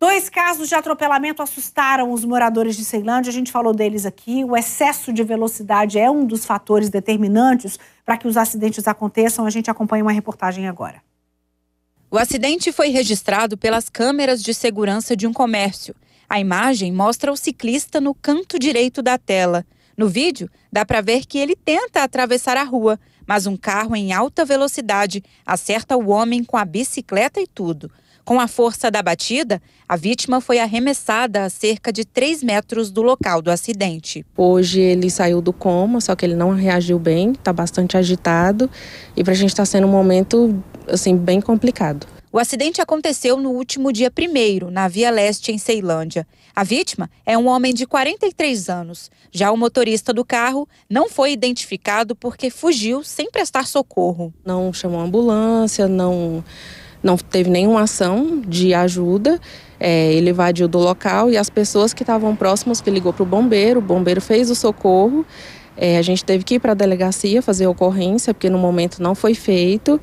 Dois casos de atropelamento assustaram os moradores de Ceilândia, a gente falou deles aqui. O excesso de velocidade é um dos fatores determinantes para que os acidentes aconteçam. A gente acompanha uma reportagem agora. O acidente foi registrado pelas câmeras de segurança de um comércio. A imagem mostra o ciclista no canto direito da tela. No vídeo, dá para ver que ele tenta atravessar a rua, mas um carro em alta velocidade acerta o homem com a bicicleta e tudo. Com a força da batida, a vítima foi arremessada a cerca de 3 metros do local do acidente. Hoje ele saiu do coma, só que ele não reagiu bem, está bastante agitado e para a gente está sendo um momento assim bem complicado. O acidente aconteceu no último dia 1 na Via Leste, em Ceilândia. A vítima é um homem de 43 anos. Já o motorista do carro não foi identificado porque fugiu sem prestar socorro. Não chamou ambulância, não não teve nenhuma ação de ajuda. É, ele invadiu do local e as pessoas que estavam próximas que ligou para o bombeiro, o bombeiro fez o socorro. É, a gente teve que ir para a delegacia fazer a ocorrência, porque no momento não foi feito.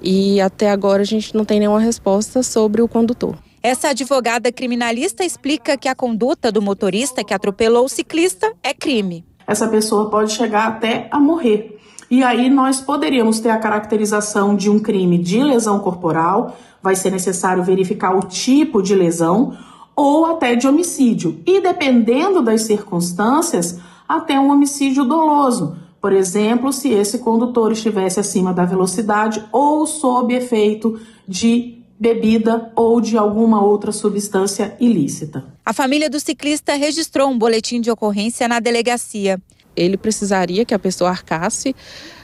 E até agora a gente não tem nenhuma resposta sobre o condutor. Essa advogada criminalista explica que a conduta do motorista que atropelou o ciclista é crime. Essa pessoa pode chegar até a morrer e aí nós poderíamos ter a caracterização de um crime de lesão corporal, vai ser necessário verificar o tipo de lesão ou até de homicídio. E dependendo das circunstâncias, até um homicídio doloso. Por exemplo, se esse condutor estivesse acima da velocidade ou sob efeito de bebida ou de alguma outra substância ilícita. A família do ciclista registrou um boletim de ocorrência na delegacia ele precisaria que a pessoa arcasse,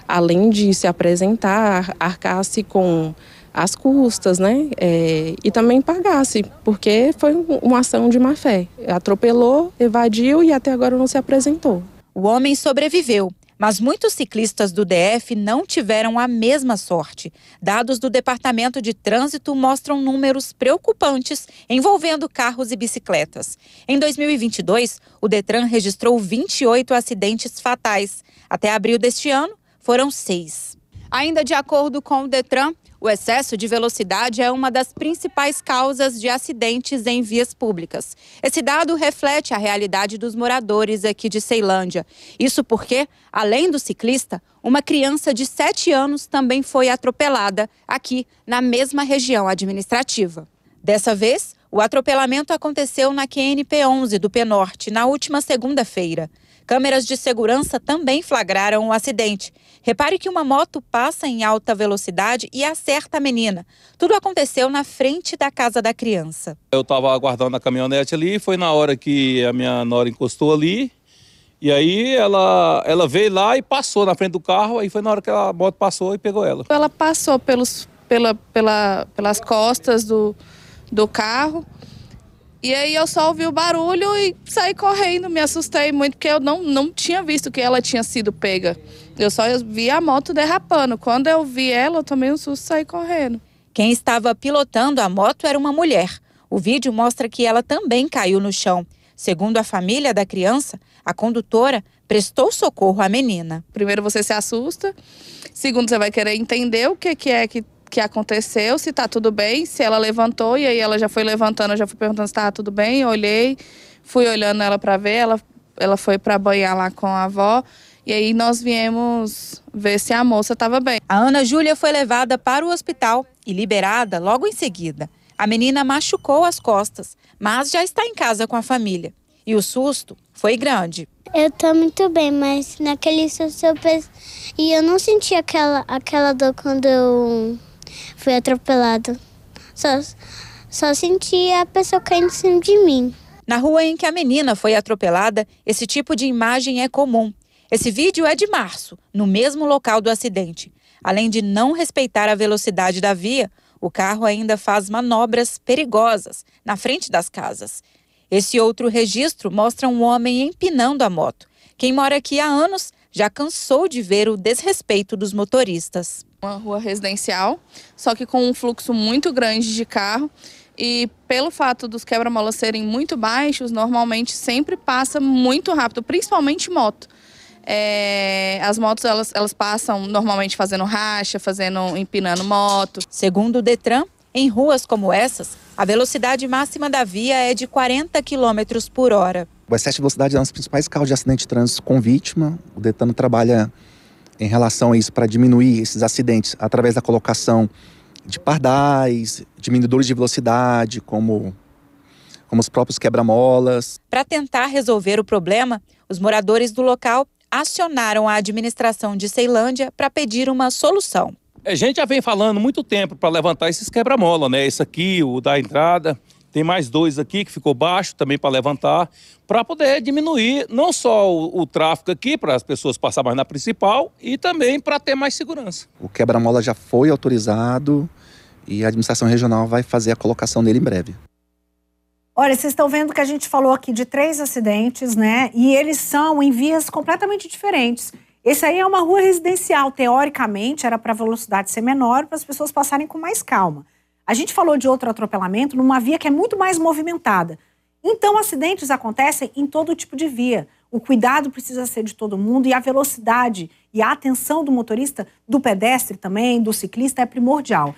além de se apresentar, arcasse com as custas, né? É, e também pagasse, porque foi uma ação de má fé. Atropelou, evadiu e até agora não se apresentou. O homem sobreviveu mas muitos ciclistas do DF não tiveram a mesma sorte. Dados do Departamento de Trânsito mostram números preocupantes envolvendo carros e bicicletas. Em 2022, o Detran registrou 28 acidentes fatais. Até abril deste ano, foram seis. Ainda de acordo com o Detran, o excesso de velocidade é uma das principais causas de acidentes em vias públicas. Esse dado reflete a realidade dos moradores aqui de Ceilândia. Isso porque, além do ciclista, uma criança de 7 anos também foi atropelada aqui na mesma região administrativa. Dessa vez, o atropelamento aconteceu na QNP 11 do Norte na última segunda-feira. Câmeras de segurança também flagraram o acidente. Repare que uma moto passa em alta velocidade e acerta a menina. Tudo aconteceu na frente da casa da criança. Eu estava aguardando a caminhonete ali, foi na hora que a minha nora encostou ali. E aí ela, ela veio lá e passou na frente do carro, aí foi na hora que a moto passou e pegou ela. Ela passou pelos, pela, pela, pelas costas do, do carro e aí eu só ouvi o barulho e saí correndo, me assustei muito, porque eu não, não tinha visto que ela tinha sido pega. Eu só vi a moto derrapando. Quando eu vi ela, eu tomei um susto e saí correndo. Quem estava pilotando a moto era uma mulher. O vídeo mostra que ela também caiu no chão. Segundo a família da criança, a condutora prestou socorro à menina. Primeiro você se assusta, segundo você vai querer entender o que é que que aconteceu, se tá tudo bem, se ela levantou, e aí ela já foi levantando, eu já fui perguntando se tá tudo bem, eu olhei, fui olhando ela para ver, ela, ela foi para banhar lá com a avó. E aí nós viemos ver se a moça estava bem. A Ana Júlia foi levada para o hospital e liberada logo em seguida. A menina machucou as costas, mas já está em casa com a família. E o susto foi grande. Eu tô muito bem, mas naquele susto eu pensei... E eu não senti aquela, aquela dor quando eu fui atropelado. Só, só senti a pessoa caindo em cima de mim. Na rua em que a menina foi atropelada, esse tipo de imagem é comum. Esse vídeo é de março, no mesmo local do acidente. Além de não respeitar a velocidade da via, o carro ainda faz manobras perigosas na frente das casas. Esse outro registro mostra um homem empinando a moto. Quem mora aqui há anos já cansou de ver o desrespeito dos motoristas. Uma rua residencial, só que com um fluxo muito grande de carro. E pelo fato dos quebra-molas serem muito baixos, normalmente sempre passa muito rápido, principalmente moto. É, as motos elas, elas passam normalmente fazendo racha, fazendo empinando moto. Segundo o Detran, em ruas como essas, a velocidade máxima da via é de 40 km por hora. O excesso de velocidade é um dos principais causas de acidente de trânsito com vítima. O Detano trabalha em relação a isso para diminuir esses acidentes através da colocação de pardais, diminuidores de velocidade, como, como os próprios quebra-molas. Para tentar resolver o problema, os moradores do local acionaram a administração de Ceilândia para pedir uma solução. A gente já vem falando muito tempo para levantar esses quebra-mola, né? Esse aqui, o da entrada. Tem mais dois aqui que ficou baixo também para levantar, para poder diminuir não só o, o tráfego aqui, para as pessoas passarem mais na principal, e também para ter mais segurança. O quebra-mola já foi autorizado e a administração regional vai fazer a colocação dele em breve. Olha, vocês estão vendo que a gente falou aqui de três acidentes, né? E eles são em vias completamente diferentes. Esse aí é uma rua residencial, teoricamente era para a velocidade ser menor, para as pessoas passarem com mais calma. A gente falou de outro atropelamento numa via que é muito mais movimentada. Então, acidentes acontecem em todo tipo de via. O cuidado precisa ser de todo mundo e a velocidade e a atenção do motorista, do pedestre também, do ciclista é primordial.